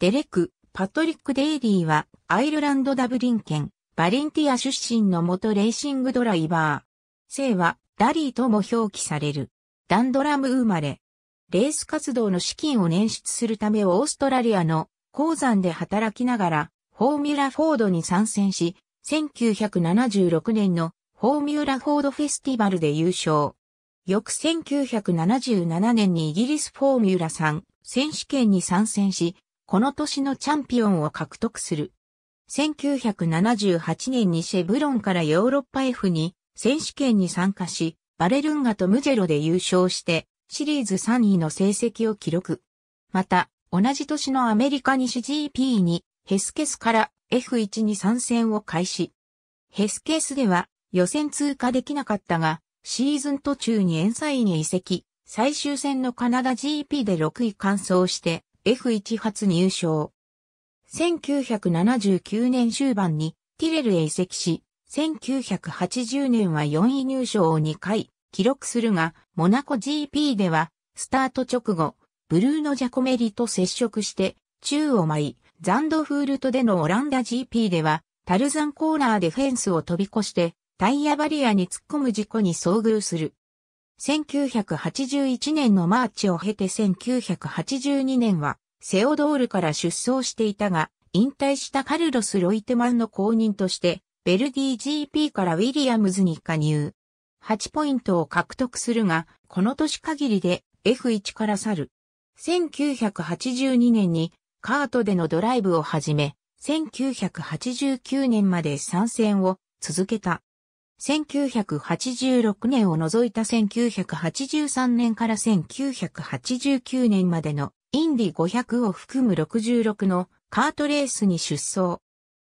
デレク・パトリック・デイリーはアイルランド・ダブリン県バリンティア出身の元レーシングドライバー。姓はダリーとも表記される。ダンドラム生まれ。レース活動の資金を捻出するためオーストラリアの鉱山で働きながらフォーミュラフォードに参戦し、1976年のフォーミュラフォードフェスティバルで優勝。翌1977年にイギリスフォーミュラ3選手権に参戦し、この年のチャンピオンを獲得する。1978年にシェブロンからヨーロッパ F に選手権に参加し、バレルンガとムジェロで優勝して、シリーズ3位の成績を記録。また、同じ年のアメリカ西 GP に、ヘスケスから F1 に参戦を開始。ヘスケスでは予選通過できなかったが、シーズン途中にエンサイに移籍、最終戦のカナダ GP で6位完走して、F1 初入賞。1979年終盤にティレルへ移籍し、1980年は4位入賞を2回記録するが、モナコ GP では、スタート直後、ブルーノ・ジャコメリと接触して、宙を舞い、ザンドフールトでのオランダ GP では、タルザンコーナーでフェンスを飛び越して、タイヤバリアに突っ込む事故に遭遇する。1981年のマーチを経て1982年はセオドールから出走していたが、引退したカルロス・ロイテマンの後任として、ベルディ GP からウィリアムズに加入。8ポイントを獲得するが、この年限りで F1 から去る。1982年にカートでのドライブを始め、1989年まで参戦を続けた。1986年を除いた1983年から1989年までのインディ500を含む66のカートレースに出走。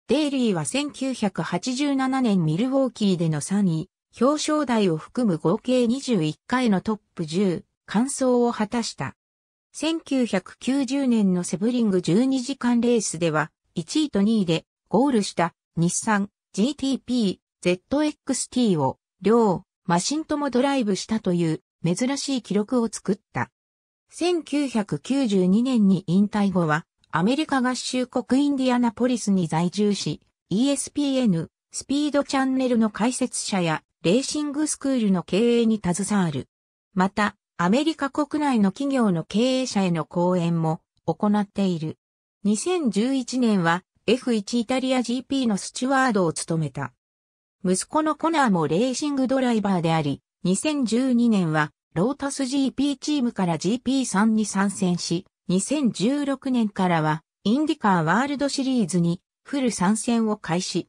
デイリーは1987年ミルウォーキーでの3位、表彰台を含む合計21回のトップ10、完走を果たした。1990年のセブリング12時間レースでは1位と2位でゴールした日産 GTP ZXT を両マシンともドライブしたという珍しい記録を作った。1992年に引退後はアメリカ合衆国インディアナポリスに在住し ESPN スピードチャンネルの解説者やレーシングスクールの経営に携わる。また、アメリカ国内の企業の経営者への講演も行っている。2011年は F1 イタリア GP のスチュワードを務めた。息子のコナーもレーシングドライバーであり、2012年はロータス GP チームから GP3 に参戦し、2016年からはインディカーワールドシリーズにフル参戦を開始。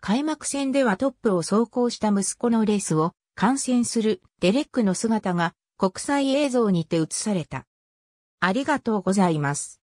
開幕戦ではトップを走行した息子のレースを観戦するデレックの姿が国際映像にて映された。ありがとうございます。